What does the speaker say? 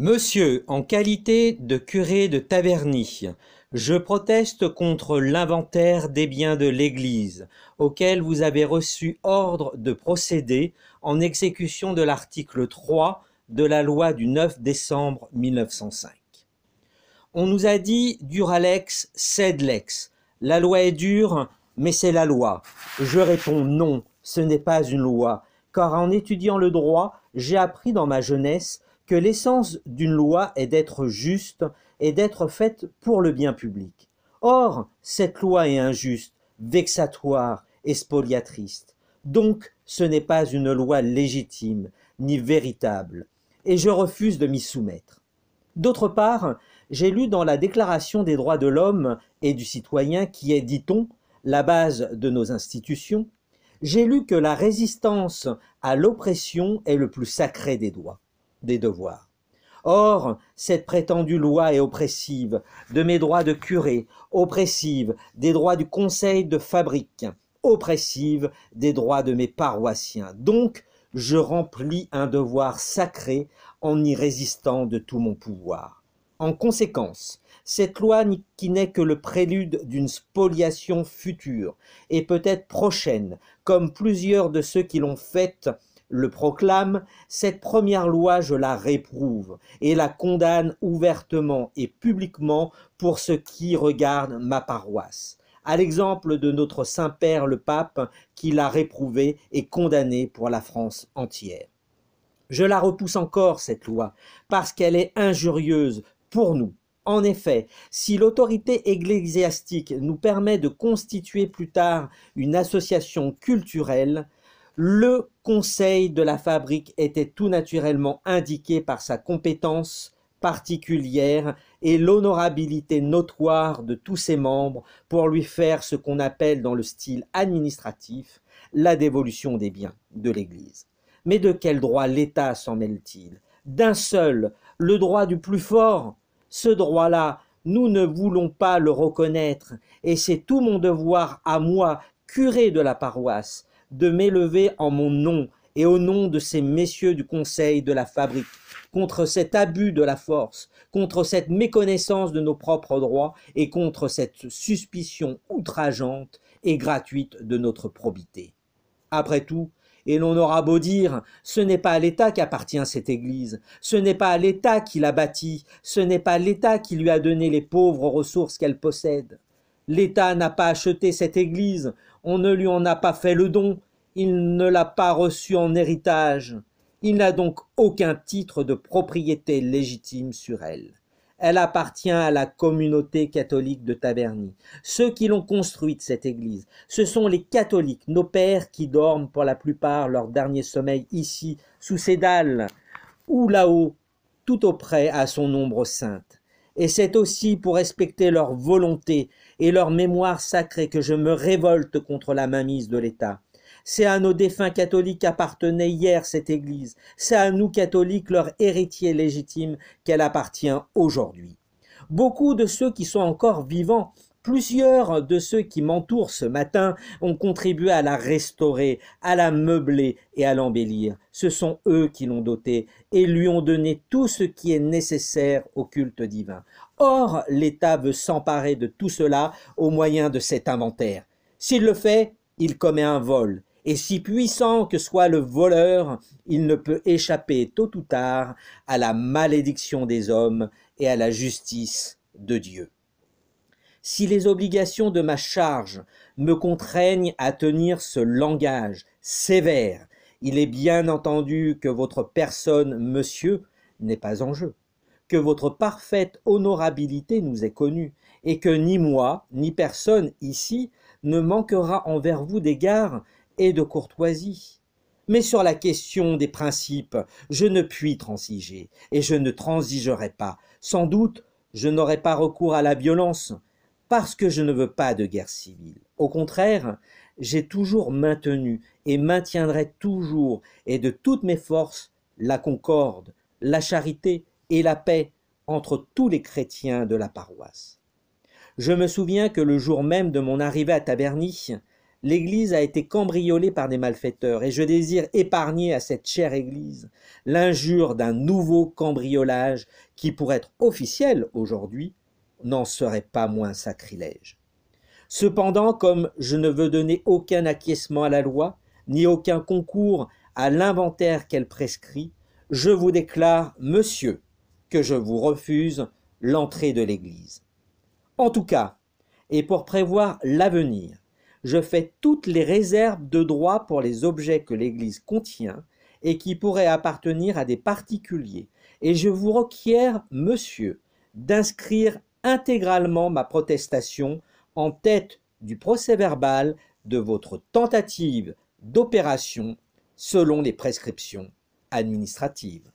Monsieur, en qualité de curé de Taverny, je proteste contre l'inventaire des biens de l'Église, auquel vous avez reçu ordre de procéder en exécution de l'article 3 de la loi du 9 décembre 1905. On nous a dit dur Alex, l'ex. La loi est dure, mais c'est la loi. Je réponds non, ce n'est pas une loi, car en étudiant le droit, j'ai appris dans ma jeunesse que l'essence d'une loi est d'être juste et d'être faite pour le bien public. Or, cette loi est injuste, vexatoire et spoliatrice. Donc, ce n'est pas une loi légitime ni véritable, et je refuse de m'y soumettre. D'autre part, j'ai lu dans la Déclaration des droits de l'homme et du citoyen, qui est, dit-on, la base de nos institutions, j'ai lu que la résistance à l'oppression est le plus sacré des droits des devoirs. Or, cette prétendue loi est oppressive, de mes droits de curé, oppressive des droits du conseil de fabrique, oppressive des droits de mes paroissiens. Donc, je remplis un devoir sacré en y résistant de tout mon pouvoir. En conséquence, cette loi qui n'est que le prélude d'une spoliation future et peut-être prochaine, comme plusieurs de ceux qui l'ont faite le proclame, cette première loi je la réprouve et la condamne ouvertement et publiquement pour ce qui regarde ma paroisse, à l'exemple de notre Saint-Père le Pape qui l'a réprouvée et condamnée pour la France entière. Je la repousse encore, cette loi, parce qu'elle est injurieuse pour nous, en effet, si l'autorité ecclésiastique nous permet de constituer plus tard une association culturelle, le conseil de la fabrique était tout naturellement indiqué par sa compétence particulière et l'honorabilité notoire de tous ses membres pour lui faire ce qu'on appelle dans le style administratif la dévolution des biens de l'Église. Mais de quel droit l'État s'en mêle-t-il D'un seul, le droit du plus fort. Ce droit-là, nous ne voulons pas le reconnaître, et c'est tout mon devoir à moi, curé de la paroisse, de m'élever en mon nom et au nom de ces messieurs du Conseil de la Fabrique, contre cet abus de la force, contre cette méconnaissance de nos propres droits et contre cette suspicion outrageante et gratuite de notre probité. Après tout, et l'on aura beau dire, ce n'est pas à l'État qu'appartient cette Église, ce n'est pas à l'État qui l'a bâtie, ce n'est pas l'État qui lui a donné les pauvres ressources qu'elle possède. L'État n'a pas acheté cette Église, on ne lui en a pas fait le don, il ne l'a pas reçu en héritage. Il n'a donc aucun titre de propriété légitime sur elle. Elle appartient à la communauté catholique de Taverny. Ceux qui l'ont construite, cette église, ce sont les catholiques, nos pères qui dorment pour la plupart leur dernier sommeil ici, sous ces dalles, ou là-haut, tout auprès à son ombre sainte. Et c'est aussi pour respecter leur volonté et leur mémoire sacrée que je me révolte contre la mainmise de l'État. C'est à nos défunts catholiques qu'appartenait hier cette Église. C'est à nous catholiques, leur héritier légitime qu'elle appartient aujourd'hui. Beaucoup de ceux qui sont encore vivants Plusieurs de ceux qui m'entourent ce matin ont contribué à la restaurer, à la meubler et à l'embellir. Ce sont eux qui l'ont dotée et lui ont donné tout ce qui est nécessaire au culte divin. Or, l'État veut s'emparer de tout cela au moyen de cet inventaire. S'il le fait, il commet un vol. Et si puissant que soit le voleur, il ne peut échapper tôt ou tard à la malédiction des hommes et à la justice de Dieu. Si les obligations de ma charge me contraignent à tenir ce langage sévère, il est bien entendu que votre personne, monsieur, n'est pas en jeu, que votre parfaite honorabilité nous est connue, et que ni moi, ni personne ici ne manquera envers vous d'égards et de courtoisie. Mais sur la question des principes, je ne puis transiger, et je ne transigerai pas. Sans doute, je n'aurai pas recours à la violence, parce que je ne veux pas de guerre civile. Au contraire, j'ai toujours maintenu et maintiendrai toujours et de toutes mes forces la concorde, la charité et la paix entre tous les chrétiens de la paroisse. Je me souviens que le jour même de mon arrivée à Taverny, l'église a été cambriolée par des malfaiteurs et je désire épargner à cette chère église l'injure d'un nouveau cambriolage qui, pour être officiel aujourd'hui, n'en serait pas moins sacrilège. Cependant, comme je ne veux donner aucun acquiescement à la loi, ni aucun concours à l'inventaire qu'elle prescrit, je vous déclare, monsieur, que je vous refuse l'entrée de l'Église. En tout cas, et pour prévoir l'avenir, je fais toutes les réserves de droit pour les objets que l'Église contient et qui pourraient appartenir à des particuliers, et je vous requiers, monsieur, d'inscrire intégralement ma protestation en tête du procès-verbal de votre tentative d'opération selon les prescriptions administratives.